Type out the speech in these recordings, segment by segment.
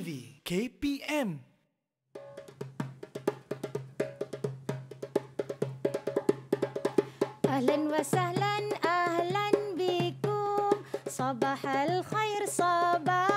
Ivy KPM. أهلا وسهلا أهلا بكم صباح الخير صباح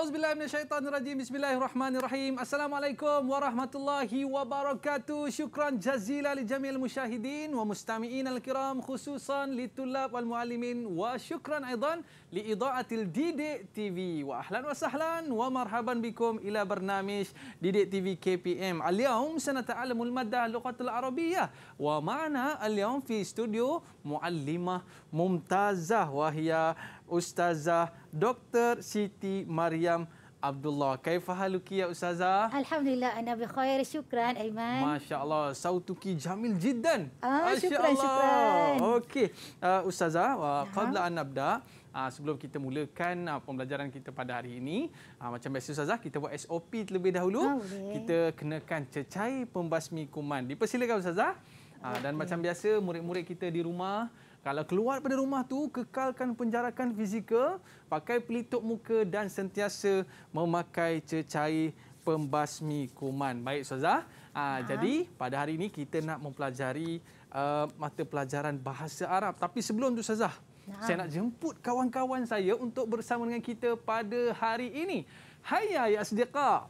أعوذ بالله من الشيطان الرجيم بسم الله الرحمن الرحيم السلام عليكم ورحمة الله وبركاته شكرا جزيلا لجميع المشاهدين ومستمعين الكرام خصوصا للطلاب والمعلمين وشكرا أيضا لإضاءة الديدي تي في وأهلا وسهلا ومرحبا بكم إلى برنامج ديدي تي في كي بي ام اليوم سنتعلم المادة اللغة العربية ومعنا اليوم في استوديو معلمة ممتازة وهي أستاذة Dr. Siti Mariam Abdullah. Kaifah haluki ya Ustazah? Alhamdulillah, anda berkhair. Syukran, Aiman. Masya Allah, sautuki jamil jiddan. Ah, Masya syukran, Allah. syukran. Okey, uh, Ustazah, uh, Qabla Anabda, Uh, ah, sebelum kita mulakan uh, pembelajaran kita pada hari ini, uh, macam biasa Ustazah, kita buat SOP terlebih dahulu. Okay. Kita kenakan cecair pembasmi kuman. Dipersilakan Ustazah. Uh, okay. Dan macam biasa, murid-murid kita di rumah, kalau keluar dari rumah tu, kekalkan penjarakan fizikal, pakai pelitup muka dan sentiasa memakai cecair pembasmi kuman. Baik Ustazah. Ha, ha. jadi pada hari ini kita nak mempelajari uh, mata pelajaran bahasa Arab. Tapi sebelum tu Ustazah, ha. saya nak jemput kawan-kawan saya untuk bersama dengan kita pada hari ini. Hayya ya sidqa.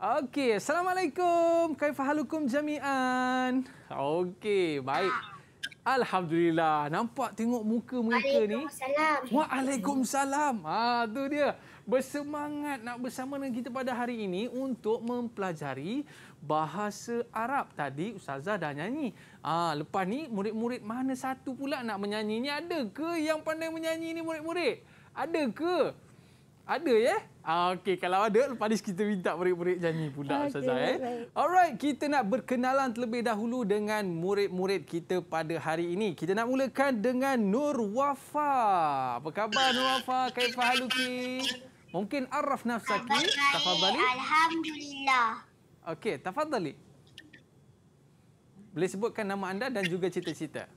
Okey, assalamualaikum. Kaifa jami'an? Okey, baik. Ha. Alhamdulillah. Nampak tengok muka mereka ni. Waalaikumsalam. Ha tu dia. Bersemangat nak bersama dengan kita pada hari ini untuk mempelajari bahasa Arab. Tadi ustazah dah nyanyi. Ah ha, lepas ni murid-murid mana satu pula nak menyanyi ni? Ada ke yang pandai menyanyi ni murid-murid? Ada ke? Ada ya? Ah, Okey, kalau ada, lepas ni kita minta murid-murid janji pula. Okay, saya. Eh? Alright, kita nak berkenalan terlebih dahulu dengan murid-murid kita pada hari ini. Kita nak mulakan dengan Nur Wafa. Apa khabar Nur Wafa? Kaifah Haluki? Mungkin Arraf Nafsaki? Tafadhali. Alhamdulillah. Okey, Tafadali. Boleh sebutkan nama anda dan juga cerita-cerita.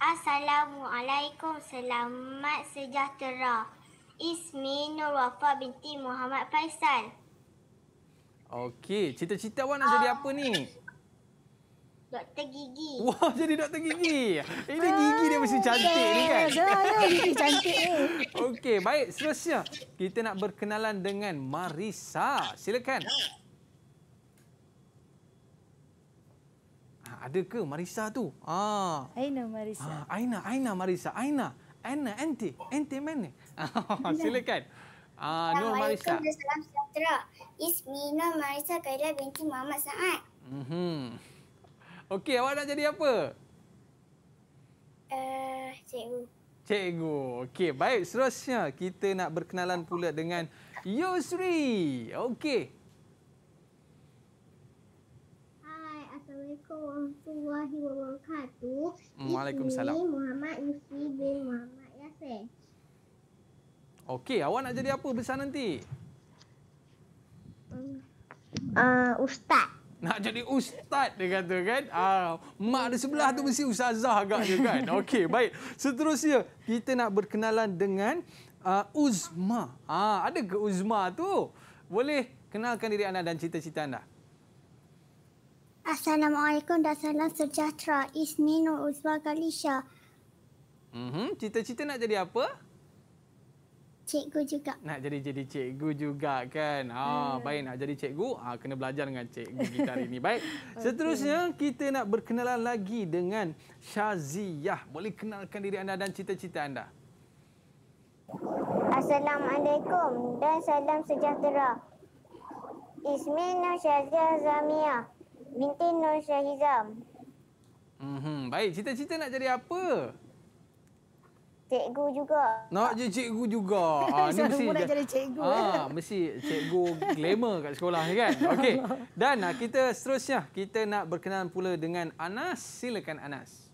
Assalamualaikum. Selamat sejahtera. Ismi Nur Wafa binti Muhammad Faisal. Okey, cita-cita awak nak oh. jadi apa ni? Doktor gigi. Wah, jadi doktor gigi. Ini gigi dia mesti cantik yeah. ni kan? Ya, gigi cantik Okey, baik. Seterusnya, kita nak berkenalan dengan Marisa. Silakan. Ha, Ada ke Marisa tu? Ah. Aina Marisa. Ha, ah, Aina, Aina Marisa. Aina. Aina, ente. Ente mana? Oh, silakan. Uh, Nur Marisa. Salam sejahtera. Ismi Nur Marisa Kaila binti Muhammad Sa'ad. Mm -hmm. Okey, awak nak jadi apa? Uh, cikgu. Cikgu. Okey, baik. Seterusnya, kita nak berkenalan pula dengan Yusri. Okey. Assalamualaikum warahmatullahi wabarakatuh. Hmm, waalaikumsalam. Ismi Muhammad Yusri bin Muhammad Yasir. Okey, awak nak jadi apa besar nanti? Uh, ustaz. Nak jadi ustaz dia kata kan? Uh, mak di sebelah tu mesti ustazah agaknya kan? Okey, baik. Seterusnya, kita nak berkenalan dengan uh, Uzma. Ah, uh, ada ke Uzma tu? Boleh kenalkan diri anda dan cita-cita anda. Assalamualaikum dan salam sejahtera. Ismi Nur Uzma Galisha. Mhm, uh-huh. cita-cita nak jadi apa? cikgu juga. Nak jadi jadi cikgu juga kan. Ha oh, hmm. baik nak jadi cikgu ha, kena belajar dengan cikgu kita hari ini. Baik. okay. Seterusnya kita nak berkenalan lagi dengan Syaziah. Boleh kenalkan diri anda dan cita-cita anda. Assalamualaikum dan salam sejahtera. Ismi Nur Syaziah Zamia binti Nur Syahizam. Mhm, baik. Cita-cita nak jadi apa? Cikgu juga. Nak je cikgu juga. Ha, ni mesti nak jadi cikgu. Ha, mesti cikgu glamour kat sekolah ni kan. Okey. Dan ah, kita seterusnya kita nak berkenalan pula dengan Anas. Silakan Anas.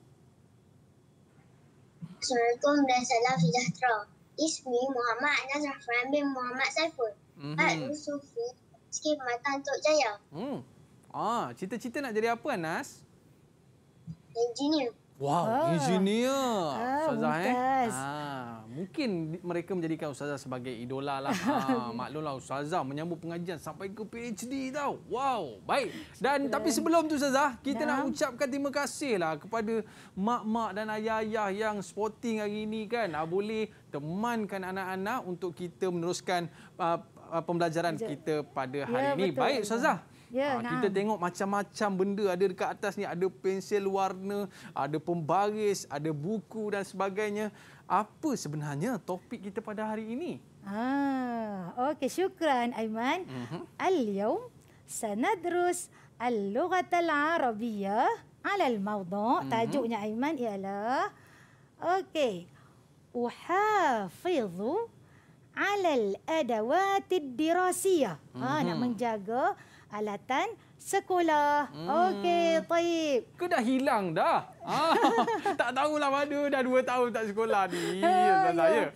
Assalamualaikum dan salam sejahtera. Ismi Muhammad Anas Rahman bin Muhammad Saiful. Mm -hmm. Adu Sufi, Sikit Matan Tok Jaya. Hmm. Ah, Cita-cita nak jadi apa Anas? Engineer. Wow, oh. engineer. Ah, Ustazah, oh, eh? Ah, mungkin mereka menjadikan Ustazah sebagai idola. Lah. Ha, maklumlah Ustazah menyambut pengajian sampai ke PhD tau. Wow, baik. Dan Cukulah. Tapi sebelum tu Ustazah, kita nah. nak ucapkan terima kasih lah kepada mak-mak dan ayah-ayah yang sporting hari ini kan. Ha, boleh temankan anak-anak untuk kita meneruskan uh, pembelajaran Sekejap. kita pada hari ya, ini. Betul. Baik Ustazah. Ya. Ya, ha, kita tengok macam-macam benda ada dekat atas ni. Ada pensel warna, ada pembaris, ada buku dan sebagainya. Apa sebenarnya topik kita pada hari ini? Ah, Okey, syukran Aiman. Uh-huh. Mhm. Al-yaum sanadrus al-lughat al-arabiyah alal mawdu' mhm. tajuknya Aiman ialah okey uhafizu alal adawati dirasiyah ha nak mhm. menjaga alatan sekolah. Hmm. Okey, baik. Kau dah hilang dah. Ah, tak tahulah mana dah dua tahun tak sekolah ni. Ustazah, ya.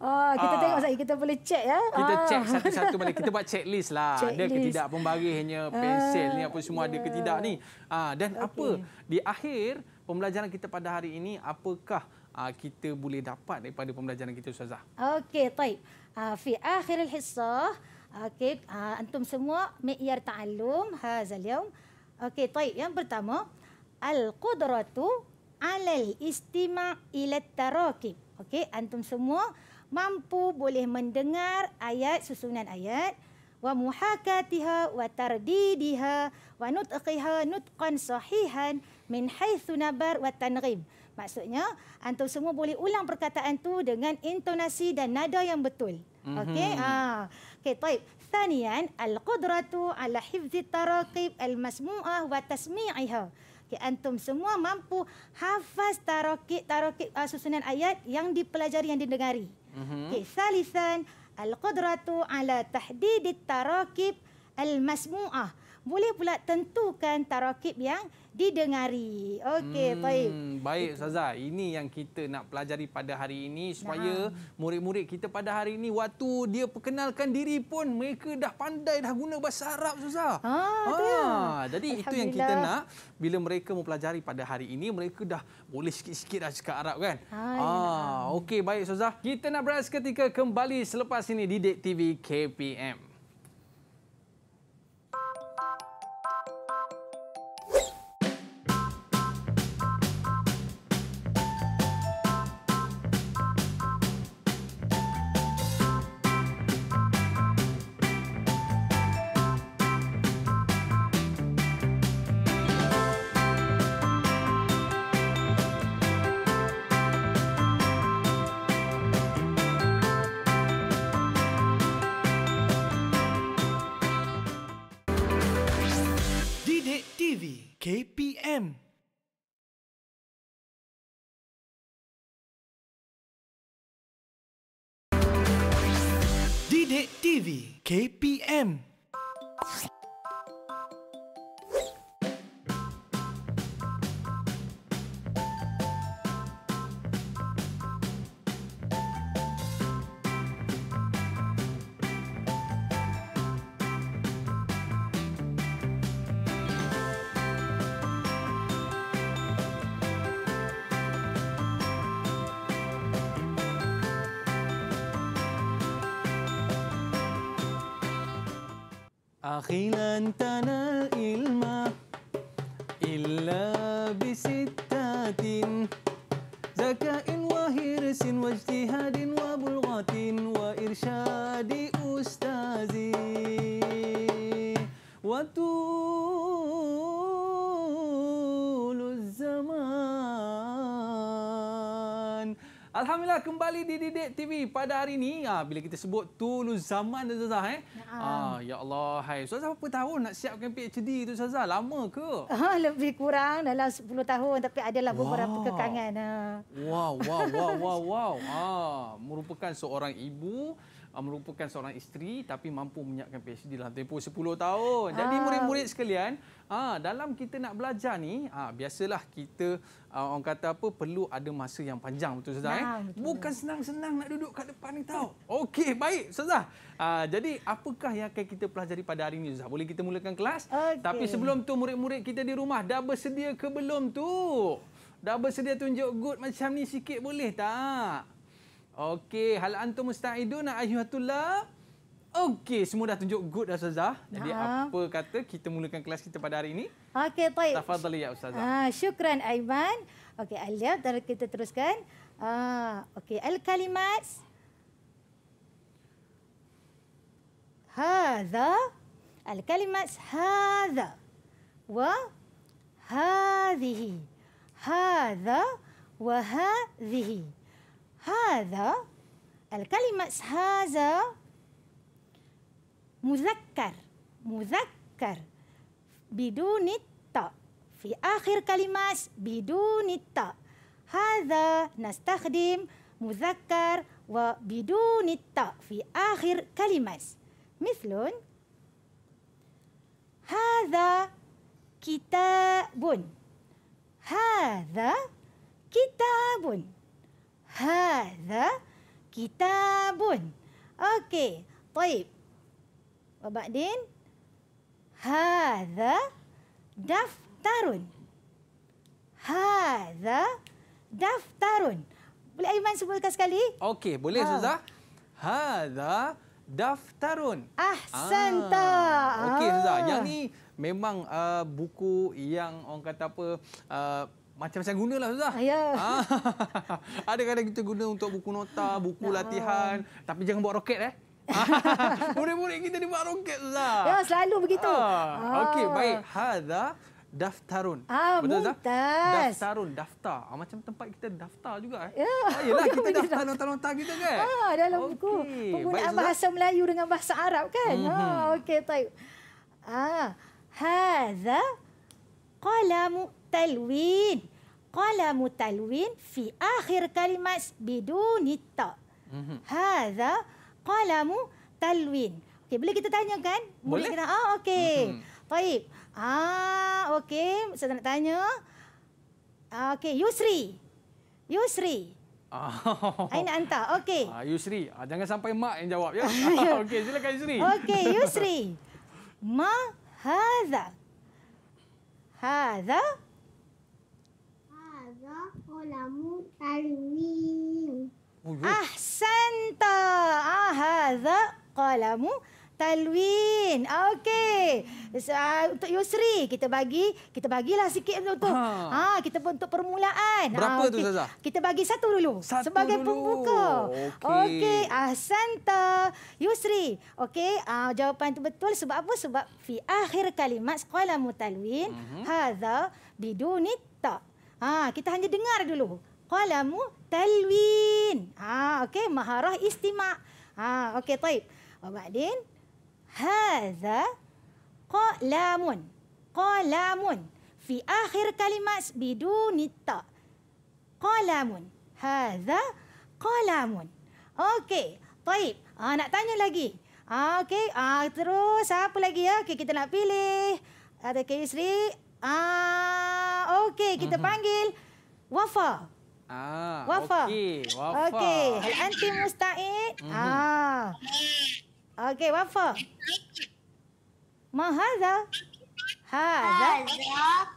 Oh, kita ah. tengok sekejap, kita boleh cek ya. Kita ah. cek satu-satu balik. Kita buat checklist lah. Checklist. Ada ketidak pembarihnya, pensel ah. ni apa semua yeah. ada ya. ketidak ni. Ah, dan okay. apa di akhir pembelajaran kita pada hari ini, apakah ah, kita boleh dapat daripada pembelajaran kita Ustazah? Okey, baik. Ah, di akhir al-hissah, Okey, uh, antum semua mi'yar ta'allum hazal yaum. Okey, baik. Yang pertama, al-qudratu al istima' ila tarakib. Okey, antum semua mampu boleh mendengar ayat susunan ayat wa muhakatiha wa tardidiha wa nutqiha nutqan sahihan min haythu nabar wa tanghim. Maksudnya, antum semua boleh ulang perkataan tu dengan intonasi dan nada yang betul. Mhm. Okey, mm-hmm. ha. Okey, طيب. ثانيا القدره على حفظ التراقيب المسموعه وتسميعها. Okay, antum semua mampu hafaz tarakib tarakib uh, ah, susunan ayat yang dipelajari yang didengari. Mm-hmm. Okey, salisan al-qudratu ala tahdidit tarakib al-masmu'ah boleh pula tentukan tarakib yang didengari. Okey, hmm, baik. Baik, Ustazah. Ini yang kita nak pelajari pada hari ini supaya murid-murid nah. kita pada hari ini waktu dia perkenalkan diri pun mereka dah pandai dah guna bahasa Arab, Ustazah. Ah, ha. Jadi itu yang kita nak bila mereka mau pelajari pada hari ini mereka dah boleh sikit-sikit dah cakap Arab kan? Ha, ah, ah ya. okey, baik, Ustazah. Kita nak beras ketika kembali selepas ini di TV KPM. KPM. Didik TV KPM. داخلا تنا الإلما Alhamdulillah kembali di Didik TV pada hari ini. Ah bila kita sebut tulu zaman dan Zazah eh. Ya. ya Allah hai. Zazah berapa tahun nak siapkan PhD tu Zazah? Lama ke? Ha, lebih kurang dalam 10 tahun tapi adalah beberapa wow. kekangan. Ha. Wow wow wow wow wow. ah merupakan seorang ibu Ah, merupakan seorang isteri tapi mampu menyiapkan PhD dalam tempoh 10 tahun. Jadi ah. murid-murid sekalian, ah, dalam kita nak belajar ni, biasalah kita orang kata apa perlu ada masa yang panjang betul Ustaz. Ya, eh? Bukan senang-senang nak duduk kat depan ni tau. Okey, baik Ustaz. Ah jadi apakah yang akan kita pelajari pada hari ini Ustaz? Boleh kita mulakan kelas? Okay. Tapi sebelum tu murid-murid kita di rumah dah bersedia ke belum tu? Dah bersedia tunjuk good macam ni sikit boleh tak? Okey, hal antum musta'iduna ayyuhatullah. Okey, semua dah tunjuk good dah Ustazah. Jadi ha. apa kata kita mulakan kelas kita pada hari ini? Okey, baik. Tafadhali ya Ustazah. Ah, syukran Aiman. Okey, Aliyah, dan kita teruskan. Ah, okey, al-kalimat. Hadha. Al-kalimat hadha. Wa hadhihi. Hadha wa hadhihi. هذا الكلمة هذا مذكر مذكر بدون التاء في آخر كلمة بدون التاء هذا نستخدم مذكر وبدون التاء في آخر كلمة مثل هذا كتاب هذا كتاب kita bun, Okey. baik. Taib. Wabakdin. Hadha daftarun. Hadha daftarun. Boleh Aiman sebutkan sekali? Okey, boleh oh. Ha. Suzah. Hadha daftarun. Ahsanta. Ah. Okey Suzah, ah. yang ni memang uh, buku yang orang kata apa... Uh, macam-macam guna lah Ustazah. Ya. Ah. Ada kadang kita guna untuk buku nota, buku ya latihan. Tapi jangan buat roket eh. Murid-murid kita ni buat roket lah. Ya, selalu begitu. Ah. Ah. Okey, baik. Hadha daftarun. Ah, Betul tak? Daftarun, daftar. Ah, macam tempat kita daftar juga. Eh? Ya. Ah, yelah, kita daftar nota-nota kita kan? Ah, dalam okay. buku. Penggunaan baik, bahasa Melayu dengan bahasa Arab kan? Mm -hmm. ah, Okey, baik. Ah, hadha qalamu talwin qalamu talwin fi akhir kalimat biduni ta mhm. hadza qalamu talwin okey boleh kita tanya kan boleh kita ah okey mhm. baik ah okey saya nak tanya ah, okey yusri yusri Ah. Aina anta. Okey. Ah Yusri, ah, jangan sampai mak yang jawab ya. Ah, okey, silakan Yusri. Okey, Yusri. Ma hadza. Hadza namu talwin. Ahsanta. Ahadha ah, qalamu talwin. Okey. Uh, untuk Yusri kita bagi kita bagilah sikit tu. tu. Ha. ah kita untuk permulaan. Ah, Berapa ha, okay. tu Zaza? Kita bagi satu dulu sebagai pembuka. Okay. Ah Ahsanta. Yusri. Okay, Uh, jawapan itu betul sebab apa? Sebab fi akhir kalimat qalamu talwin uh-huh. hadza Ha, kita hanya dengar dulu. Qalamu talwin. Ha, okey, maharah istima'. Ha, okey, taib. Kemudian, hadha qalamun. Qalamun. Fi akhir kalimat bidunita. Qalamun. Hadha qalamun. Okey, taib. Ha, nak tanya lagi. Ha, okey, ha, terus apa lagi ya? Okey, kita nak pilih. Ada Kisri, Ah, uh, okey kita mhm. panggil Wafa. Ah, Wafa. Okey, Wafa. Okey, Anti Mustaid. Mhm. Ah. Okey, Wafa. Mahaza. Hadza.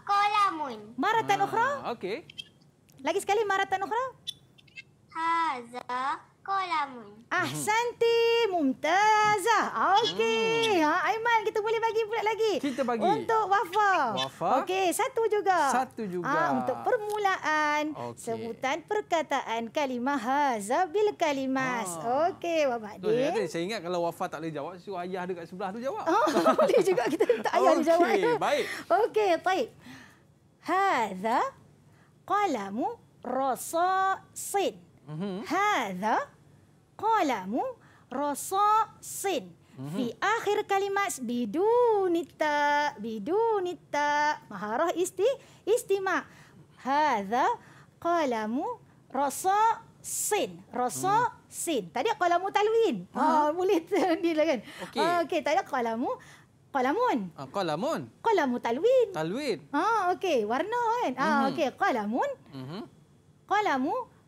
Kolamun. Maratan ah, ukhra? Okey. Lagi sekali maratan ukhra? Hadza. Ah, mhm. Santi Mumtaza. Okey. Ha, Aiman, kita boleh bagi pula lagi. Kita bagi. Untuk Wafa. Wafa. Okey, satu juga. Satu juga. Ha, untuk permulaan. Okay. Sebutan perkataan kalimah Hazabil Kalimas. Ha. Okey, Wafa. Saya ingat kalau Wafa tak boleh jawab, suruh ayah dekat sebelah tu jawab. Oh, boleh juga kita minta ayah okay, jawab. Okey, baik. Okey, baik. Hazab kalamu Sid. Mm-hmm. Hadha qalamu rasasin. Mm-hmm. Fi akhir kalimat bidunita bidunita maharah isti istima hadza qalamu rasa sin rasa sin mm. tadi qalamu talwin ha oh, boleh ni lah kan okey ah, okay, tadi qalamu qalamun ah uh, qalamun qalamu talwin talwin ha okey warna kan ah mm-hmm. okey qalamun mm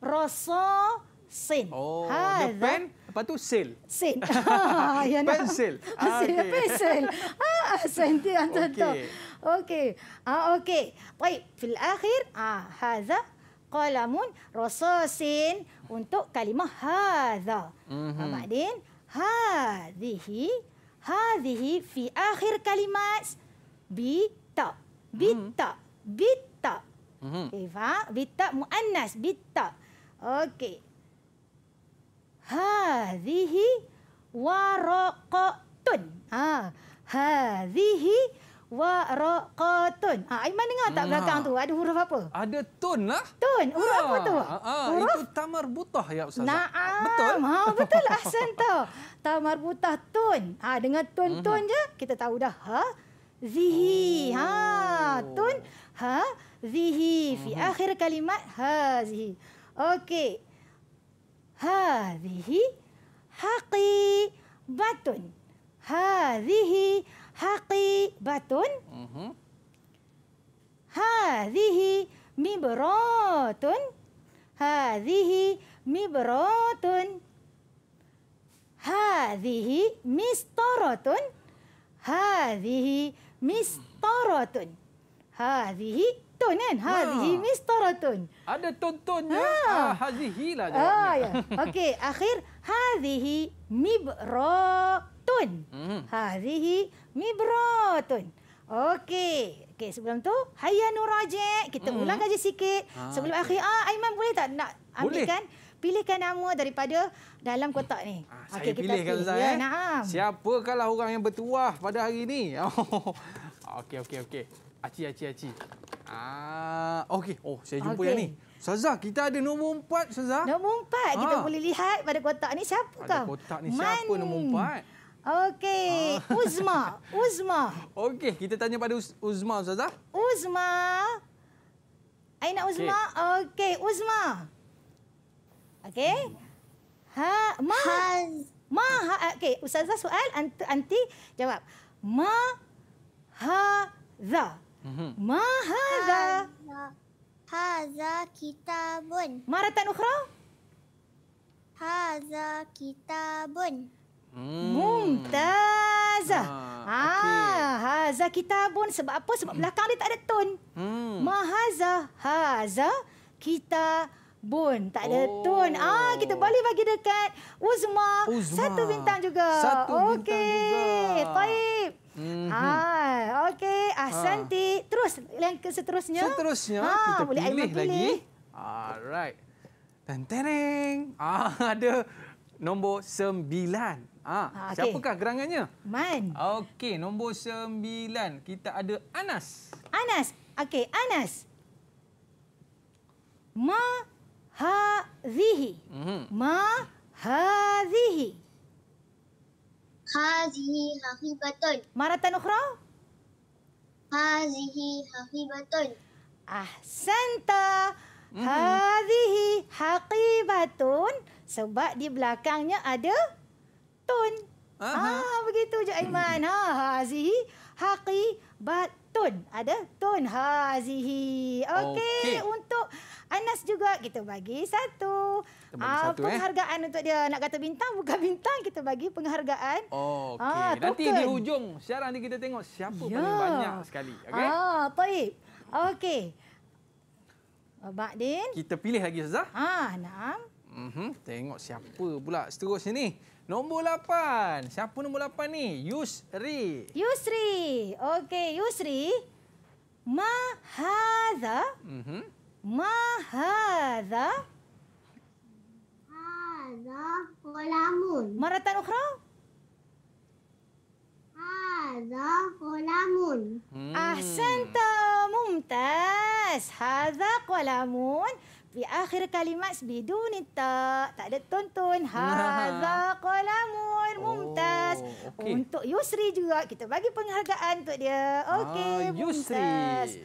rasa sin. Oh, ha, the the pen, pen, lepas tu sil. Sin. ya pencil. Pensil. Okay. Pencil. Ah, senti antara tu. Okey. Ah, okey. Baik, fil akhir, ah, hadza qalamun rasasin untuk kalimah hadza. Mm -hmm. Ah, hadhihi hadhihi fi akhir kalimat bita bita mhm. bita mm -hmm. okay, bita muannas bita Okey. Hadhihi waraqatun. Ha. Hadhihi waraqatun. Ha, Aiman dengar tak hmm, belakang ha. tu? Ada huruf apa? Ada tun lah. Tun. Huruf ha. apa tu? Ha, ha, ha. Huruf? Itu tamar butah ya Ustaz. Naam. Betul? Ha, betul Ahsan tu. Tamar butah tun. Ha, dengan tun-tun mhm. je, kita tahu dah. Ha? Zihi. Oh. Ha. Tun. Ha. Zihi. Fi mhm. akhir kalimat. Ha. Okey. Hadihi haqi batun. Hadihi haqi batun. Mhm. Hadihi mibratun, Hadihi mibrotun. Hadihi mistaratun, Hadihi mistorotun. Hadihi ton kan. Ha, ah. ha. Himi ah, staratun. Ada ton-tonnya. Ha. Ha, hazihi lah ha, Ya. Okey, akhir. Hazihi mibratun. Hmm. Hazihi mibratun. Okey. Okey, sebelum tu, hayya nurajik. Kita hmm. ulang kaji sikit. Ha, sebelum okay. akhir, ah, Aiman boleh tak nak ambilkan? Boleh. Pilihkan nama daripada dalam eh, kotak ni. Ha, saya okay, pilihkan pilih. Kan, saya. Ya, eh. Siapakah orang yang bertuah pada hari ini? Okey, okey, okey. Aci, aci, aci. Ah, okey. Oh, saya jumpa okay. yang ni. Ustazah, kita ada nombor empat, Saza. Nombor empat. Ha. Kita ah. boleh lihat pada kotak ni siapa pada kau? kotak ni siapa Man. nombor empat? Okey, ha. Uzma. Uzma. Okey, kita tanya pada Uzma, Saza. Uzma. Ai nak Uzma? Okey, okay. Uzma. Okey. Ha, ma. Hal. Ma, ha. okey, Ustazah soal anti, anti jawab. Ma ha za. Mm-hmm. Ma hadha? Hadha kitabun. Maratan ukhra? Hadha kitabun. Hmm. Mumtaza. Ah, ah haza ah hadha kitabun sebab apa? Sebab belakang dia tak ada tun. Hmm. Ma hadha? Hadha kitabun. Tak ada oh. ton. Ah, kita balik bagi dekat Uzma. Uzma. Satu bintang juga. Satu okay. bintang juga. Okey. Baik. Mm-hmm. Ah, okey. Asanti. Ah, ah. Terus yang seterusnya. Seterusnya ah, kita boleh pilih, lagi. Alright. Dan tereng. Ah, ada nombor sembilan. Ah, ah okay. siapakah gerangannya? Man. Okey, nombor sembilan. Kita ada Anas. Anas. Okey, Anas. Ma ha zihi. Mm-hmm. Ma ha Hazihi hakibatun. Maratan ukhra? Hazihi hakibatun. Santa. Hmm. Hazihi hakibatun. Sebab di belakangnya ada tun. Aha. Ah, begitu je Aiman. Ha, hazihi haqibatun. Tun ada tone hazihi okey okay. untuk Anas juga kita bagi satu bagi uh, satu, ah, eh? penghargaan eh? untuk dia nak kata bintang bukan bintang kita bagi penghargaan okey ah, nanti di hujung siaran nanti kita tengok siapa ya. paling banyak sekali okey ah taib okey ah, Din. kita pilih lagi Ustaz ha ah, Naam mhm tengok siapa pula seterusnya ni Nombor 8. Siapa nombor 8 ni? Yusri. Yusri. Okey, Yusri. Ma hadza? Mhm. Mm Ma hadza? Hadza kolamun. Maratan ukhra? Hadza qalamun. Hmm. Ahsanta, mumtaz. Hadza qalamun. Bi akhir kalimat biduni ta tak ada tuntun hadza qalamun mumtaz oh, untuk Yusri juga kita bagi penghargaan untuk dia okey ah, Yusri okey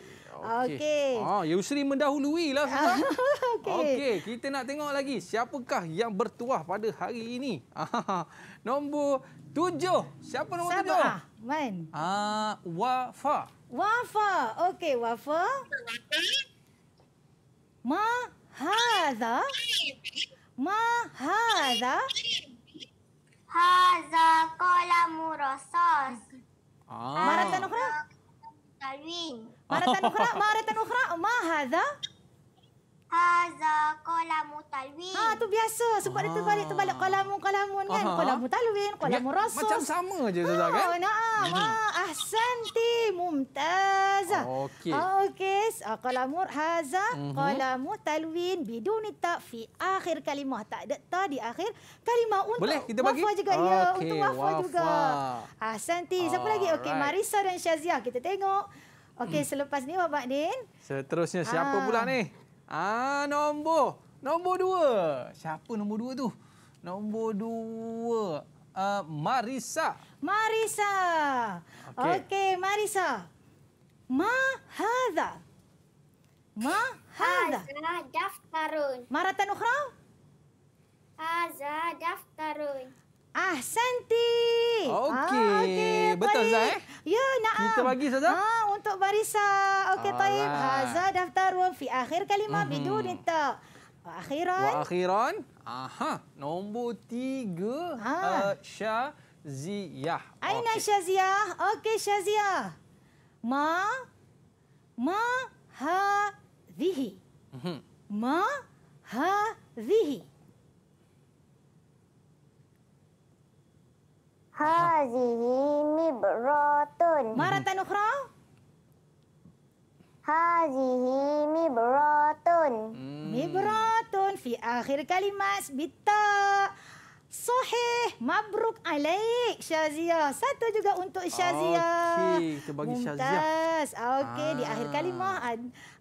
okay. ah Yusri mendahului lah okey okey kita nak tengok lagi siapakah yang bertuah pada hari ini nombor tujuh. siapa nombor Sabah. tujuh? Ah, man ah wafa wafa okey wafa Ma, هذا ما هذا هذا قلم رصاص آه. مرة أخرى مرة أخرى مرة أخرى ما هذا Haza kolamu talwin. Ah ha, tu biasa sebab ah. dia terbalik ah. terbalik kolamu kolamun kan. Aha. Kolamu talwin, kolamu rasul. Macam sama je Ustaz ha, ah, kan? Nah, ah, ahsanti mumtaz. Okey. Okey, ah, kolamu haza uh-huh. kolamu talwin biduni ta fi akhir kalimah. Tak ada ta di akhir kalimah untuk Boleh kita bagi? Wafah juga. Okay. Ya, untuk wafah, wafah. juga. Ahsanti. Ah, Siapa lagi? Okey, right. Marisa dan Syazia kita tengok. Okey, selepas ni Bapak Din. Seterusnya siapa ah. pula ni? Ah nombor. Nombor dua. Siapa nombor dua tu? Nombor dua. Uh, ah, Marisa. Marisa. Okey, okay, Marisa. Ma hadha. Ma hadha. Hadha daftarun. Maratan ukhra? Hadha daftarun. Ah, Santi. Okey. Ah, okay. Betul Zah eh? Ya, nak. Kita ah. bagi saja. ah, untuk barisa. Okey, Taib. Haza daftar wa fi akhir kalimah mm -hmm. bidu nita. Wa akhiran. Wa akhiran. Aha, nombor tiga. Ha. Uh, eh, Syaziyah. Aina okay. Syaziyah. Okey, Syaziyah. Ma. Ma. Ha. Zihi. Mm -hmm. Ma. Ha. Zihi. Hazihi mibratun. Maratan ukhra? Hazihi mibratun. Hmm. Mibratun fi akhir kalimat bita. Sohih, mabruk alaik Syazia. Satu juga untuk Syazia. Okey, kita bagi Muntas. Syazia. Okey, di ah. akhir kalimah.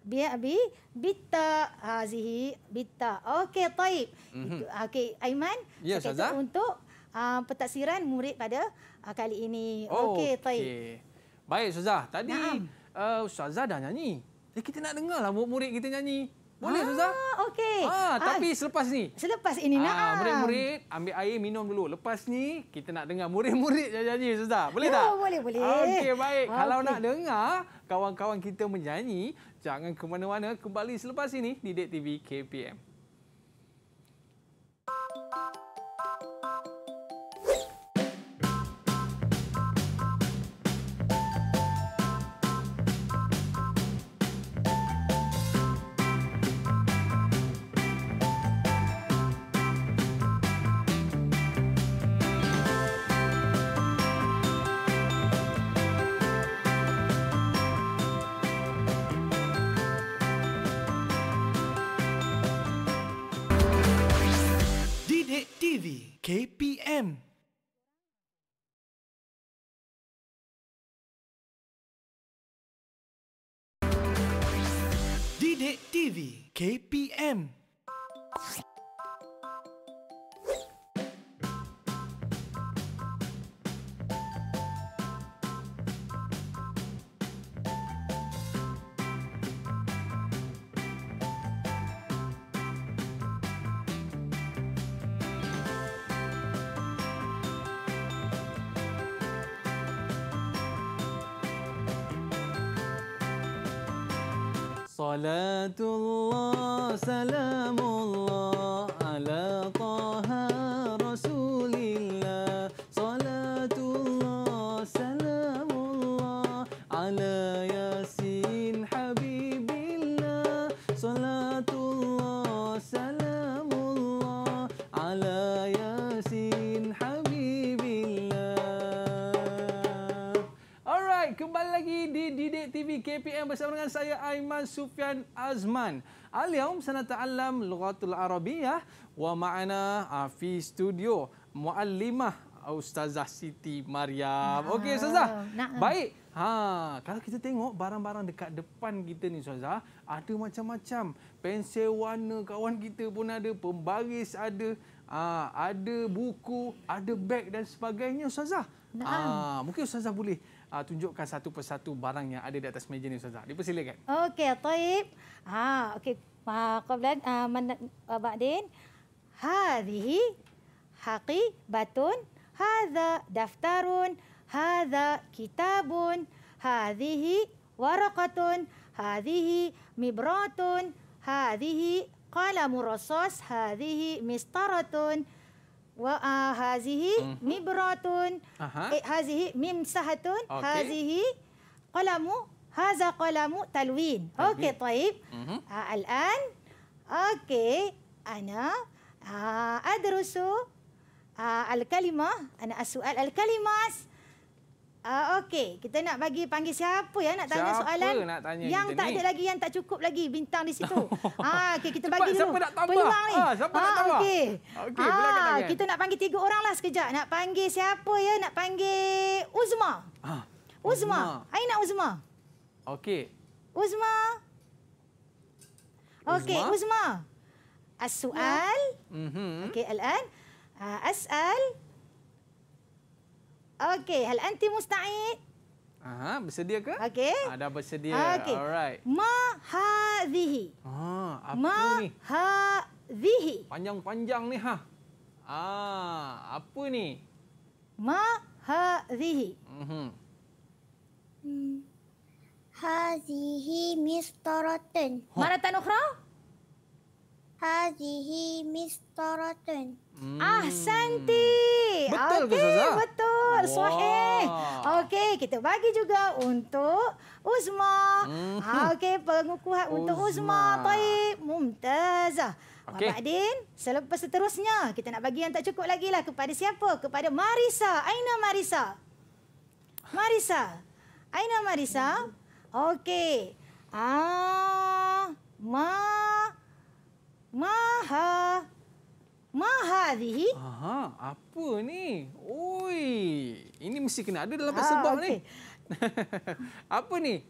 Biar abi bita, hazihi, bita. Okey, taib. Mm -hmm. Okey, Aiman. Ya, Syazia. Untuk uh, ah, pentaksiran murid pada uh, kali ini. Oh, Okey, Okay. Baik, Suzah. Tadi uh, Ustazah dah nyanyi. Eh, kita nak dengarlah murid kita nyanyi. Boleh, ah, Ustazah? Okey. Ah, ah, tapi selepas ni. Selepas ini, nak. Ah, murid-murid, ambil air, minum dulu. Lepas ni kita nak dengar murid-murid nyanyi, Suzah. Boleh oh, tak? Boleh, boleh. Okey, baik. Okay. Kalau nak dengar kawan-kawan kita menyanyi, jangan ke mana-mana. Kembali selepas ini di TV KPM. KPM. Didik TV KPM. Salatullah, selamullah lagi di Didik TV KPM bersama dengan saya Aiman Sufyan Azman. Al-yaum sanata alam lughatul arabiyah wa ma'ana fi studio muallimah Ustazah Siti Mariam. Nah, Okey Ustazah. Nah. Baik. Ha, kalau kita tengok barang-barang dekat depan kita ni Ustazah, ada macam-macam. Pensel warna kawan kita pun ada, pembaris ada, ha, ada buku, ada beg dan sebagainya Ustazah. Nah. Ha, mungkin Ustazah boleh uh, tunjukkan satu persatu barang yang ada di atas meja ni Ustazah. Dipersilakan. Okey, Taib. Ha, okey. Ha, Qablan, uh, ah, Manat Abadin. Ah, hadihi haqi batun. Hadha daftarun. Hadha kitabun. Hadihi warakatun. Hadihi mibratun. Hadihi qalamu rasas. Hadihi mistaratun wa ah, hazihi hmm. mibratun eh hazihi mim sahatun okay. hazihi qalamu haza qalamu talwin okey طيب ha mhm. ah, al-an okey ana ha adrusu ha al ana asual al Uh, Okey, kita nak bagi panggil siapa ya nak tanya siapa soalan? Nak tanya yang tak ada lagi yang tak cukup lagi bintang di situ. ah, okay, kita Cepat, bagi dulu. Siapa nak tambah? Peluang ni. Ah, siapa ah, nak tambah? Okey. Okey, ah, kita nak panggil tiga orang lah sekejap. Nak panggil siapa ya? Nak panggil Uzma. Ah. Uzma. Ai nak Uzma. Okey. Uzma. Okey, Uzma. As-su'al. Mhm. Okey, al-an. Ah, as'al. Okey, hal anti mustaid? Aha, bersedia ke? Okey. Ada ah, bersedia. Okay. Alright. Ma hadhihi. Ha, ah, apa Ma ni? Ma ha hadhihi. Panjang-panjang ni ha. Ah, apa ni? Ma hadhihi. Mhm. Mm hadhihi mistaratun. Ha. Maratan ukhra? Hazihi mistaratun. Hmm. Ah, Santi. Betul okay, ke, Betul, wow. Suhaib. Okey, kita bagi juga untuk Uzma. Hmm. Ah, Okey, pengukuhan untuk Uzma. Baik, Mumtaz. Okay. Bapak Din, selepas seterusnya, kita nak bagi yang tak cukup lagi lah kepada siapa? Kepada Marisa. Aina Marisa. Marisa. Aina Marisa. Okey. Ah, Ma. Maha. Maha zihi. Aha, apa ni? Oi, ini mesti kena ada dalam pasal ah, bab ni. apa ni?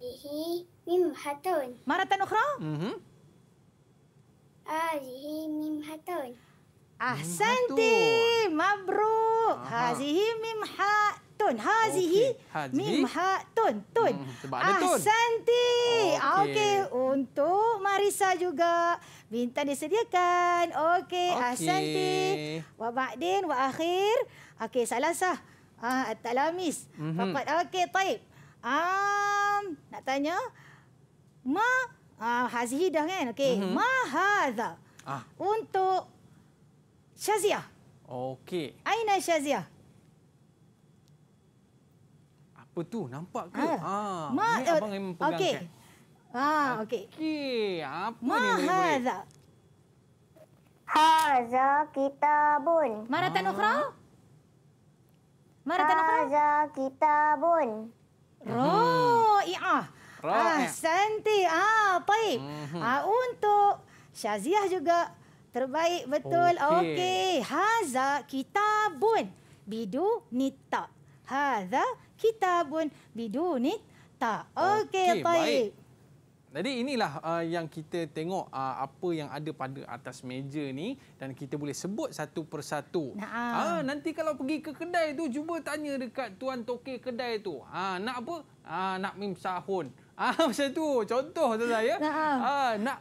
Zihi mim hatun. Maratan ukhra? Mhm. Mm ah, Azihi mim hatun. Ahsanti, mabruk. Hazihi mim ha tun. Hazihi okay. mim ha tun tun. Hmm, Ahsanti. Okey, okay. untuk Marisa juga bintang disediakan. Okey, ah, okay. Santi, Wa ba'din wa akhir. Okey, sah, Ah, Atalamis, talamis mhm. Dapat. Mm-hmm. Okey, taib. Um, nak tanya ma ah hazihi dah kan? Okey, mm-hmm. ma hadza. Ah. Untuk Syazia. Okey. Aina Syazia apa oh, tu nampak ke Ah, ha. Ma, ni abang uh, pegang okay. ha ah, okey okey apa Ma, ni haza ah. haza kitabun maratan ukhra maratan ukhra haza kitabun ra'i'ah ya. ya. ah santi ah baik mhm. ah untuk syaziah juga terbaik betul okey okay. haza kitabun bidu nita haza kitabun bidunit tak. Okey, okay, baik. Jadi inilah uh, yang kita tengok uh, apa yang ada pada atas meja ni dan kita boleh sebut satu persatu. Nah. Ha, nanti kalau pergi ke kedai tu cuba tanya dekat tuan toke kedai tu. Ha, nak apa? Ha, nak mim sahun. Ah ha, macam tu. Contoh tu saya. Nah. Ha, nak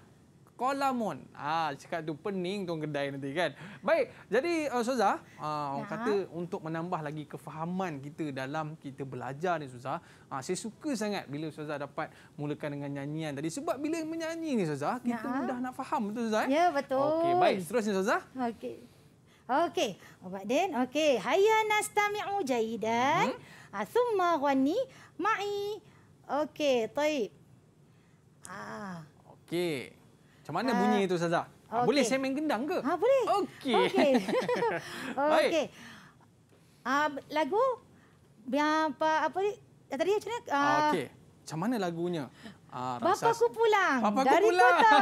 kolamon. Ah, cakap tu pening tuan kedai nanti kan. Baik, jadi uh, Suza, uh, ya. orang kata untuk menambah lagi kefahaman kita dalam kita belajar ni Suza, uh, saya suka sangat bila Suza dapat mulakan dengan nyanyian tadi. Sebab bila menyanyi ni Suza, kita ya. mudah nak faham betul Suza? Eh? Ya, betul. Okey, baik. Seterusnya Suza. Okey. Okey, Abad Den. Okey, hayya nastami'u jayidan. Hmm. Ah, thumma ghanni ma'i. Okey, baik. Ah. Okey. Macam mana bunyi itu ah. Ustazah? Okay. Ah, boleh saya main gendang ke? Ha, boleh. Okey. Okey. okay. uh, lagu apa apa ni? Ya, tadi macam mana? Okey. Macam mana lagunya? Ah, Bapa aku pulang Bapa aku dari pulang. kota.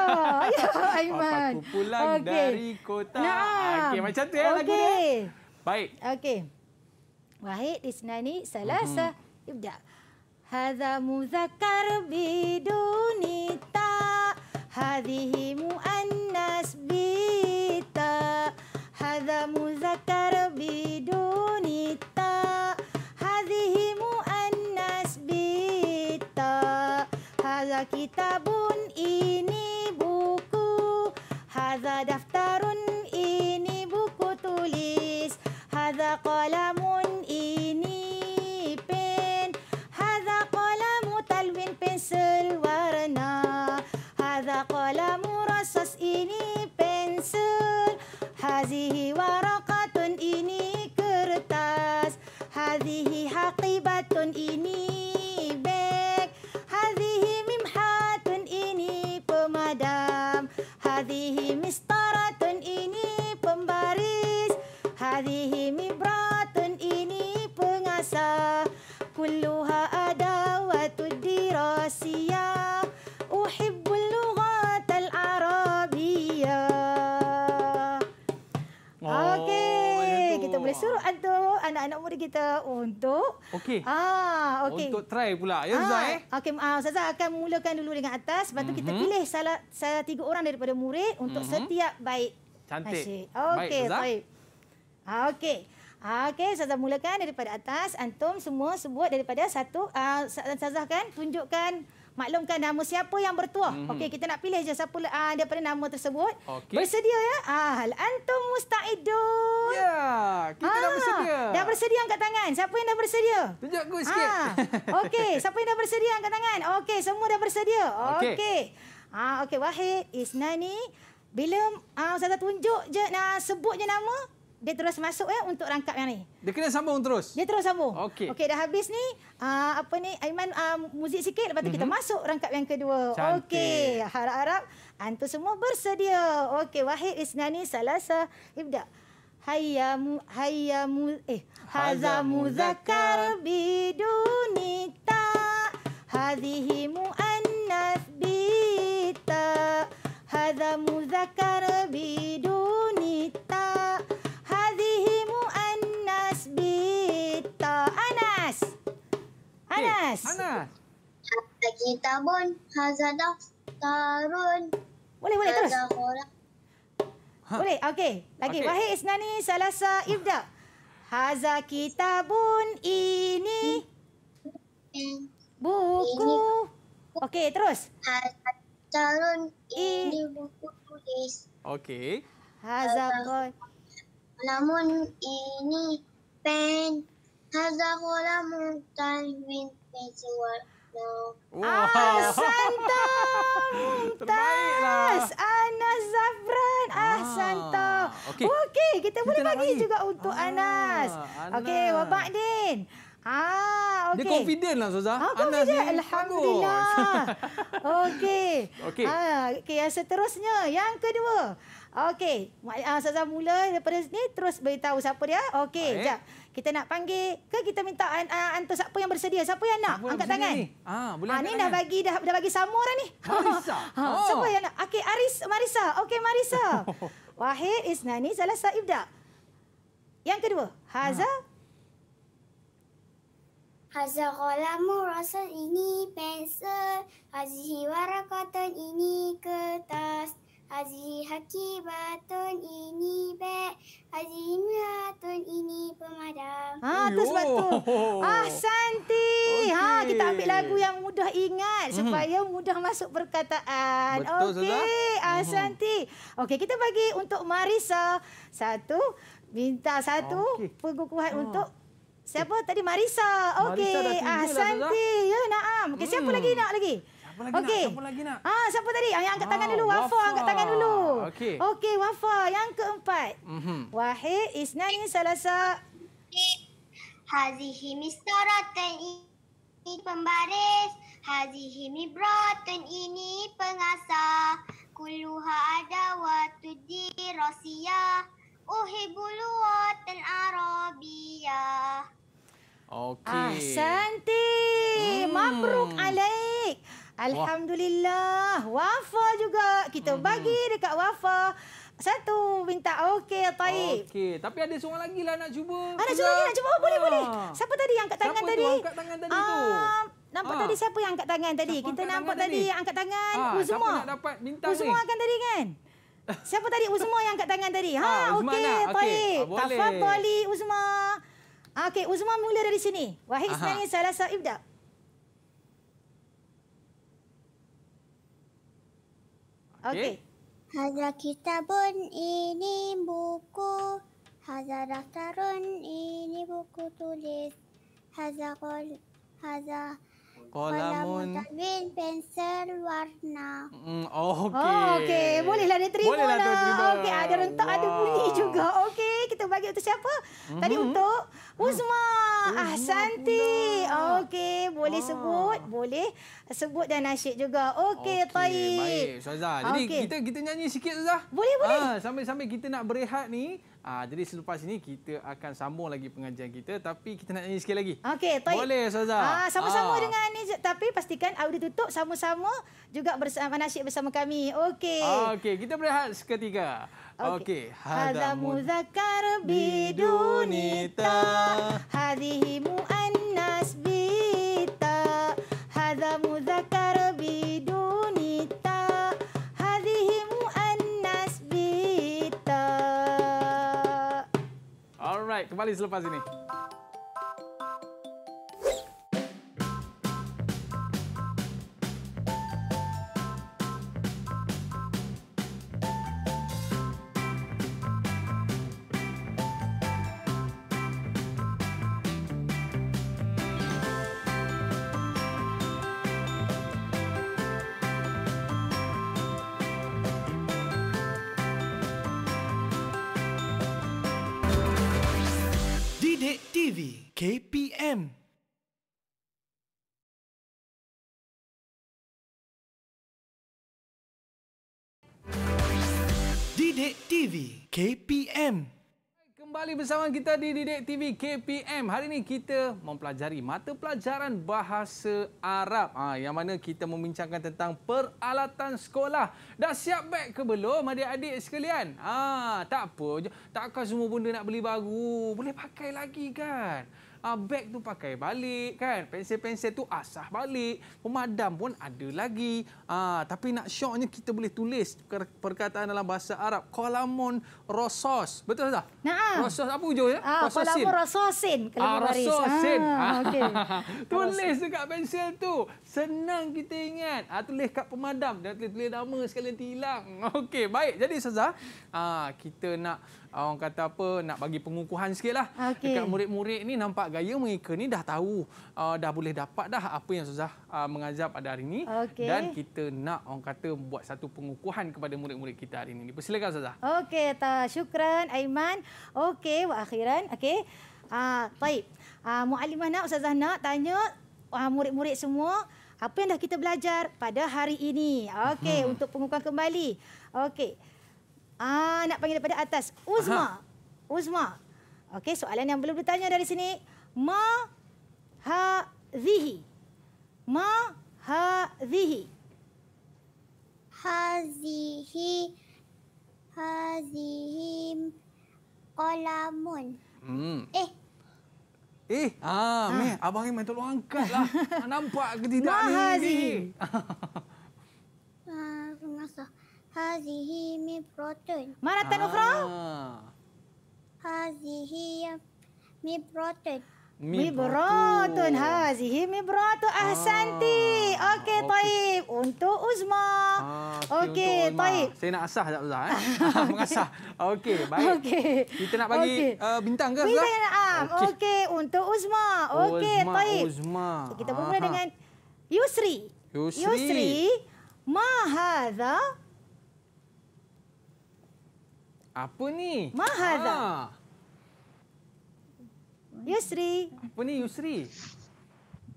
Ya, Bapa aku pulang okay. dari kota. Nah. Okey, macam tu ya okay. lagu dia. Baik. Okey. Wahid di sini ni salah mhm. sah. Ibda. Hada muzakkar biduni ta. هذه مؤنث بتاء هذا مذكر بدون تاء هذه مؤنث بتاء هذا كتاب إني بوكو هذا دفتر إني بوكو تليس هذا قلم إني بين هذا قلم تلوين بنسل ورنا القلم kita untuk okey. Ah, okey. Untuk try pula ya ah, eh. Okey, ah, Ustazah akan mulakan dulu dengan atas, lepas tu mm -hmm. kita mhm. pilih salah salah tiga orang daripada murid untuk mm -hmm. setiap baik, Cantik. Okey, baik. Ah, okey. Ah, okey, Ustazah mulakan daripada atas. Antum semua sebut daripada satu ah Ustazah kan tunjukkan maklumkan nama siapa yang bertuah. Mm -hmm. Okey, kita nak pilih saja siapa uh, daripada nama tersebut. Okay. Bersedia ya? Ah, antum mustaidun. Ya, kita ah, dah bersedia. Dah bersedia angkat tangan. Siapa yang dah bersedia? Tunjuk aku sikit. Ah, Okey, siapa yang dah bersedia angkat tangan? Okey, semua dah bersedia. Okey. Okay. Ah, Okey, Wahid, Isnani. Bila uh, ah, Ustazah tunjuk je, nah, sebut je nama, dia terus masuk ya untuk rangkap yang ni. Dia kena sambung terus. Dia terus sambung. Okey. Okey dah habis ni uh, apa ni Aiman uh, muzik sikit lepas tu mm -hmm. kita mhm. masuk rangkap yang kedua. Okey. Harap-harap antu semua bersedia. Okey Wahid Isnani Salasa Ibda. Eh, hayamu hayamu eh hazamu zakar bidunita hadhihi muannas bita hazamu zakar bidunita Anas. Anas. Kita bun, hazadah tarun. Boleh, boleh terus. Ha. Boleh, okey. Lagi. Okay. Wahid Isnani Salasa Ibda. Haza kitabun ini. Buku. Okey, terus. Haza tarun ini buku tulis. Okey. Haza kol. Namun ini pen. هذا غلام كان من Wow. Ah, Santa, ممتاز. Anas Zafran, ah, ah Santa. Okay. kita boleh bagi, juga untuk ah, Anas. Anas. Okay, Bapak Din. Ah, okay. Dia confident lah, Zaza. Ah, Anas confident. Ni Alhamdulillah. okay. Okay. Ah, okay, yang seterusnya, yang kedua. Okey, uh, ah, Ustazah mula daripada sini terus beritahu siapa dia. Okey, ah, Kita nak panggil ke kita minta an uh, ah, antara siapa yang bersedia? Siapa yang nak? Siapa angkat tangan. Ni? Ah, boleh ah, angkat ni tangan. dah bagi dah, dah bagi samura ni. Marisa. Ha, oh. Siapa yang nak? Okey, Aris Marisa. Okey, Marisa. Wahid Isnani Zalas, satu Yang kedua, Haza. Ah. Haza kolamu rasul ini pensel. Hazihi warakatan ini kertas. Azri hakibatun ini bek Azimatun ini pemadam Ha tu sebab tu Ah Santi okay. Ha kita ambil lagu yang mudah ingat mhm. Supaya mudah masuk perkataan Okey Ah uh-huh. Santi Okey kita bagi untuk Marisa Satu Minta satu okay. pengukuhan ah. untuk Siapa tadi Marisa Okey Ah lah, Santi Ya Naam Okey siapa hmm. lagi nak lagi apa lagi okay. nak? Siapa lagi nak? Ah, siapa tadi? Ah, yang angkat tangan ah, dulu. Wafa. Wafa angkat tangan dulu. Okey. Okey, Wafa yang keempat. Mhm. Mm Wahid Isnani Salasa. Hazihi mistaratan ini pembaris. Hazihi mibratan ini pengasah. Kuluha waktu di Rusia. Uhi Uhibulu watan Arabia. Okey. Ah, Santi. Mm. Mabruk alaik. Alhamdulillah. Wafa juga. Kita hmm. bagi dekat Wafa. Satu minta okey Taib. Okey, tapi ada seorang lagi lah nak cuba. Ah, nak cuba lagi, nak cuba. Oh, boleh, ah. boleh. Siapa tadi yang angkat tangan siapa tadi? Siapa tu angkat tangan tadi ah, tu? Nampak ah. tadi siapa yang angkat tangan tadi? Siapa Kita nampak tadi yang angkat tangan ah, Uzma. Siapa nak dapat minta Uzma ni? Uzma kan tadi kan? Siapa tadi Uzma yang angkat tangan tadi? Ha, ah, okey, Taib. Okay. Ah, boleh. Tafadali Uzma. Okey, Uzma mula dari sini. Wahid Sani Salasa Ibda. Okey. Hazrah kitabun ini buku. Hazrah daftarun ini buku tulis. Hazrah Hazrah Kolamun Kabin pensel warna. Mm, okay. Oh, oh okay. Bolehlah dia terima. Bolehlah dia lah. terima. Okay, ada rentak, wow. ada bunyi juga. Okay, kita bagi untuk siapa? Mm-hmm. Tadi untuk Uzma. mm Ah, Santi. Okay, boleh ah. sebut. Boleh sebut dan nasyid juga. Okay, okay Taib. Baik, Suazah. Jadi okay. kita kita nyanyi sikit, Suazah. Boleh, boleh. Ah, sambil-sambil kita nak berehat ni, Aa, ah, jadi selepas ini kita akan sambung lagi pengajian kita tapi kita nak tanya sikit lagi. Okey, baik. Boleh Saza. Ah sama-sama Aa. Ah. dengan ni tapi pastikan audio tutup sama-sama juga bersama ah, nasyid bersama kami. Okey. Okey, kita berehat seketika. Okey. Hadza muzakkar biduni ta. Hadhihi muannas Alright, kembali selepas ini. kembali bersama kita di Didik TV KPM. Hari ini kita mempelajari mata pelajaran Bahasa Arab. Ha, yang mana kita membincangkan tentang peralatan sekolah. Dah siap beg ke belum adik-adik sekalian? Ha, tak apa. Takkan semua benda nak beli baru. Boleh pakai lagi kan? uh, beg tu pakai balik kan pensel-pensel tu asah balik pemadam pun ada lagi Ah tapi nak syoknya kita boleh tulis perkataan dalam bahasa Arab kolamon rosos betul tak nah. rosos apa hujung ya ah, rososin ah, rososin ah, rososin ah, okay. tulis dekat pensil tu senang kita ingat ah, tulis kat pemadam dan tulis, tulis nama sekali nanti hilang okey baik jadi sazah ah, kita nak orang kata apa nak bagi pengukuhan sikitlah okay. dekat murid-murid ni nampak gaya mereka ni dah tahu uh, dah boleh dapat dah apa yang ustazah uh, mengajar pada hari ini okay. dan kita nak orang kata buat satu pengukuhan kepada murid-murid kita hari ini. Persilakan ustazah. Okey, ta syukran Aiman. Okey, wa akhiran. Okey. Ah, uh, baik. Uh, muallimah nak ustazah nak tanya uh, murid-murid semua apa yang dah kita belajar pada hari ini. Okey, hmm. untuk pengukuhan kembali. Okey. Ah, nak panggil daripada atas. Uzma. Aha. Uzma. Okey, soalan yang belum ditanya dari sini. Ma ha zihi. Ma ha zihi. Ha zihi. Ha zihi. Olamun. Hmm. Eh. Eh, ah, ha. meh, abang ni main tolong angkat lah. nampak ke tidak ni? Ma ha zihi. Ah, Hazihi mibratun. Mana tan ukhra? Ah. Hazihi mibratun. mi hazihi Ah ahsanti. Okey taib ah, eh. eh, ah. untuk Uzma. Okey taib. Saya nak asah tak usah eh. Mengasah. Okey baik. Okay. Kita nak bagi okay. bintang ke Uzma? Bintang am. Okey okay, untuk Uzma. Okey taib. Uzma. Kita bermula dengan Yusri. Yusri. Yusri. Apa ni? Mahal. Ha. Yusri. Apa ni Yusri?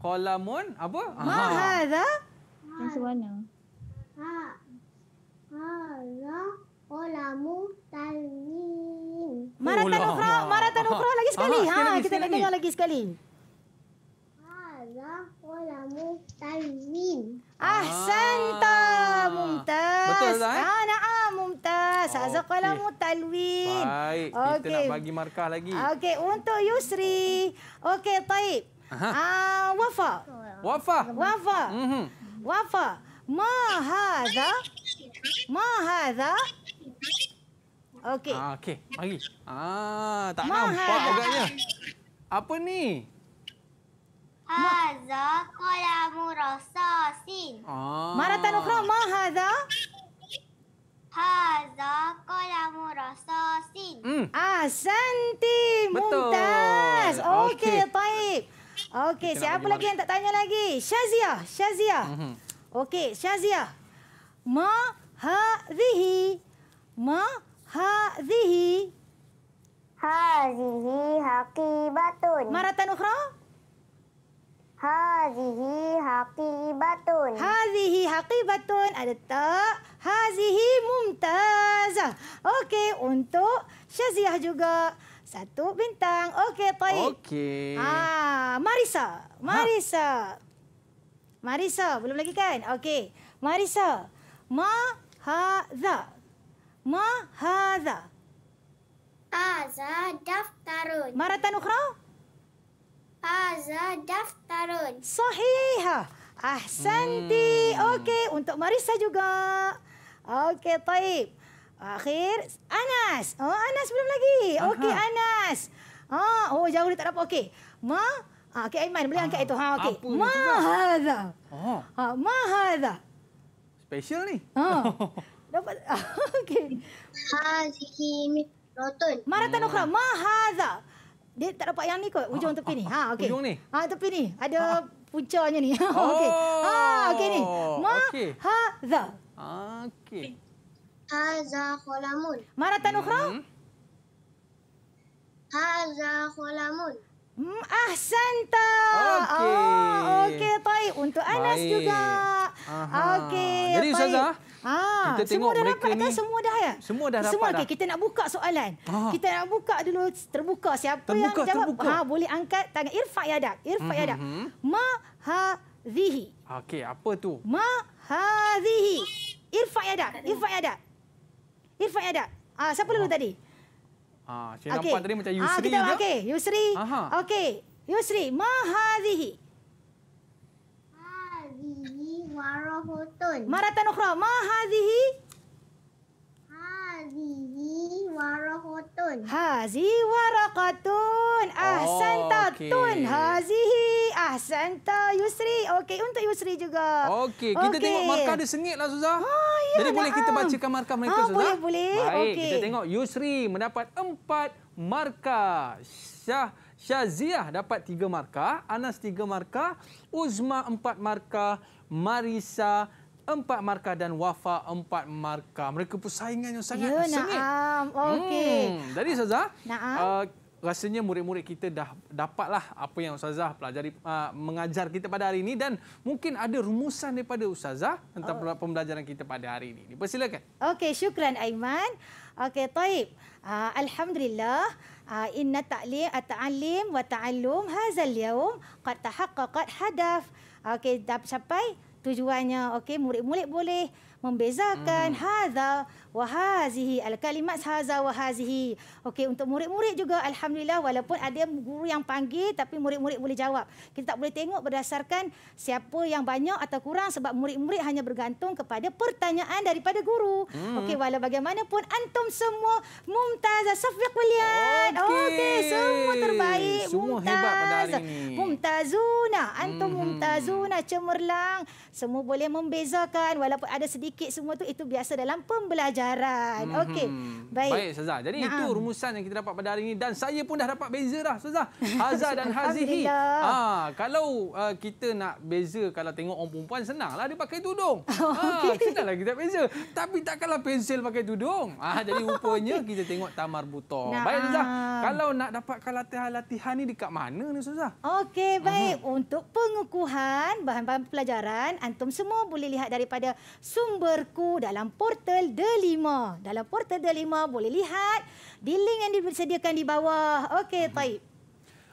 Kolamun apa? Mahal dah. Masuk mana? Ha. Ha. Kolamu talmin. Maratan Ukhra, Maratan Ukhra lagi sekali. Ha, kita nak dengar lagi sekali. Mumtazin. Ah, santa Mumtaz. Betul tak? Eh? Ah, naam Mumtaz. Oh, ah, Azakala okay. Talwin. Baik, okay. kita nak bagi markah lagi. Okey, untuk Yusri. Okey, taib. Ah, Wafa. Wafa. Wafa. Mm Wafa. Ma hadha? Ma hadha? Okey. Ah, okey. Mari. Ah, tak ma nampak agaknya. Apa ni? Haza kolamu rasasin. Ah. Mara tanu kro ma haza? Haza kolamu rasasin. Hmm. Ah, santi. Mumtaz. Betul. Okey, okay. taib. Okey, siapa lagi yang tak tanya lagi? Shazia, Shazia. Mm Okey, Shazia. Ma hadhihi. Ma hadhihi. Hadhihi haqibatun. Maratan ukhra? Hazihi haqibatun. Hazihi haqibatun. Ada tak? Hazihi mumtaz. Okey, untuk Syaziah juga. Satu bintang. Okey, baik. Okey. Ah, Marisa. Marisa. Ha. Marisa, ha. belum lagi kan? Okey. Marisa. Ma haza. Ma haza. Aza daftarun. Maratan ukhra? haza daftarun. Sahih. Ahsanti. Hmm. Okey, untuk Marisa juga. Okey, baik. Akhir, Anas. Oh, Anas belum lagi. Okey, Anas. Oh, oh, jauh dia tak dapat. Okey. Ma, ah, okey Aiman boleh angkat ah, itu. Ha, okey. Ma haza. Oh. Ha, ma haza. Special ni. Ha. dapat. okey. Hazihi mitrotun. Maratan Ma haza. Dia tak dapat yang ni kot, ujung ah, tepi ni. Ah, ha, okay. Ujung ni. Ha, tepi ni. Ada ah. puncanya ni. Oh, okey. Ha, oh, okey ni. Ma okay. ha za. Okey. Ha za kholamun. Mara tan ukhra? Hmm. Ha za kholamun. Hmm, ahsanta. Okey. Oh, okey, baik. Untuk Anas baik. juga. Okey. Jadi Ustazah, baik. Ah, kita tengok semua dah mereka dapat, ni. Semua dah ya. Semua dah dapat. okay, dah. kita nak buka soalan. Ah. Kita nak buka dulu terbuka siapa terbuka, yang jawab. Ha boleh angkat tangan Irfan Yadak. Irfan Yadak. Mm -hmm. Ma Okey, apa tu? Ma ha zihi. Irfan Yadak. Irfan Yadak. Irfan Yadak. Ah, siapa dulu ah. tadi? Ah, saya okay. nampak tadi macam ah, Yusri. Ah, kita okay. Yusri. Okey, Yusri. Ma hutun. Maratan ukhra. Ma hazihi? Hazihi warakatun. Hazihi warakatun. Oh, Ahsanta oh, okay. tun. Hazihi. Ahsanta Yusri. Okey, untuk Yusri juga. Okey, kita tengok markah dia sengit lah, Suzah. Ha, ya, Jadi boleh lah. kita bacakan markah mereka, ha, Suzah? Boleh, boleh. Baik, okay. kita tengok Yusri mendapat empat markah. Syah, Syaziah dapat tiga markah. Anas tiga markah. Uzma empat markah. Marisa empat markah dan Wafa empat markah. Mereka persaingan yang sangat ya, sengit. Naam. Hmm. Okey. Hmm. Jadi Ustazah, Naam. Uh, rasanya murid-murid kita dah dapatlah apa yang Ustazah pelajari uh, mengajar kita pada hari ini dan mungkin ada rumusan daripada Ustazah tentang oh. pembelajaran kita pada hari ini. Dipersilakan. Okey, syukran Aiman. Okey, taib. Uh, Alhamdulillah. Uh, inna ta'lim at-ta'alim wa ta'allum hazal yawm qad tahaqqaqat hadaf. Okey, dah sampai tujuannya. Okey, murid-murid boleh membezakan hmm. hadza wahazihi al-kalimat haza wahazihi okey untuk murid-murid juga alhamdulillah walaupun ada guru yang panggil tapi murid-murid boleh jawab kita tak boleh tengok berdasarkan siapa yang banyak atau kurang sebab murid-murid hanya bergantung kepada pertanyaan daripada guru hmm. okey walau bagaimanapun antum semua mumtazah safiq waliyat okey okay, semua terbaik semua mumtaz. hebat pada hari ini mumtazuna antum hmm. mumtazuna cemerlang semua boleh membezakan walaupun ada sedikit semua tu itu biasa dalam pembelajaran pelajaran. Hmm. Okey. Baik. Baik, Ustazah. Jadi Naam. itu rumusan yang kita dapat pada hari ini dan saya pun dah dapat beza dah, Ustazah. Hazar dan Hazihi. Ah, ha, kalau uh, kita nak beza kalau tengok orang perempuan senanglah dia pakai tudung. Oh, ah, oh, okay. ha, lagi kita beza. Tapi tak kalah pensil pakai tudung. ha, jadi rupanya okay. kita tengok tamar buta. Baik, Ustazah. Kalau nak dapatkan latihan-latihan ni dekat mana ni, Ustazah? Okey, baik. Aha. Mhm. Untuk pengukuhan bahan-bahan pelajaran, antum semua boleh lihat daripada sumberku dalam portal Deli delima. Dalam portal delima boleh lihat di link yang disediakan di bawah. Okey, hmm. baik.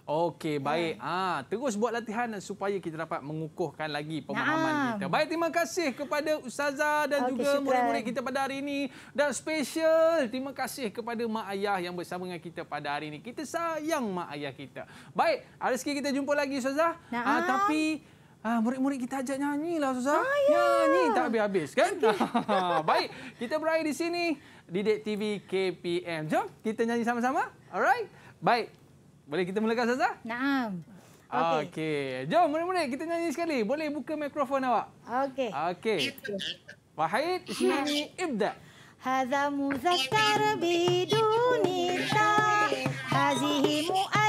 Okey, baik. Ya. Ah, ha, terus buat latihan supaya kita dapat mengukuhkan lagi ya. pemahaman nah. kita. Baik, terima kasih kepada ustazah dan okay, juga murid-murid kita pada hari ini dan special terima kasih kepada mak ayah yang bersama dengan kita pada hari ini. Kita sayang mak ayah kita. Baik, hari sekali kita jumpa lagi ustazah. Ah, ha, tapi Ah murid-murid kita ajak nyanyilah Ustaz. Ah, ya. Nyanyi tak habis-habis kan? Okay. Baik, kita berakhir di sini di Dek TV KPM. Jom kita nyanyi sama-sama. Alright. Baik. Boleh kita mulakan Ustaz? Naam. Okey. Okay. Jom murid-murid kita nyanyi sekali. Boleh buka mikrofon awak? Okey. Okey. Wahid, sini ibda. Hadza muzakkar biduni ta. Hazihi mu'a.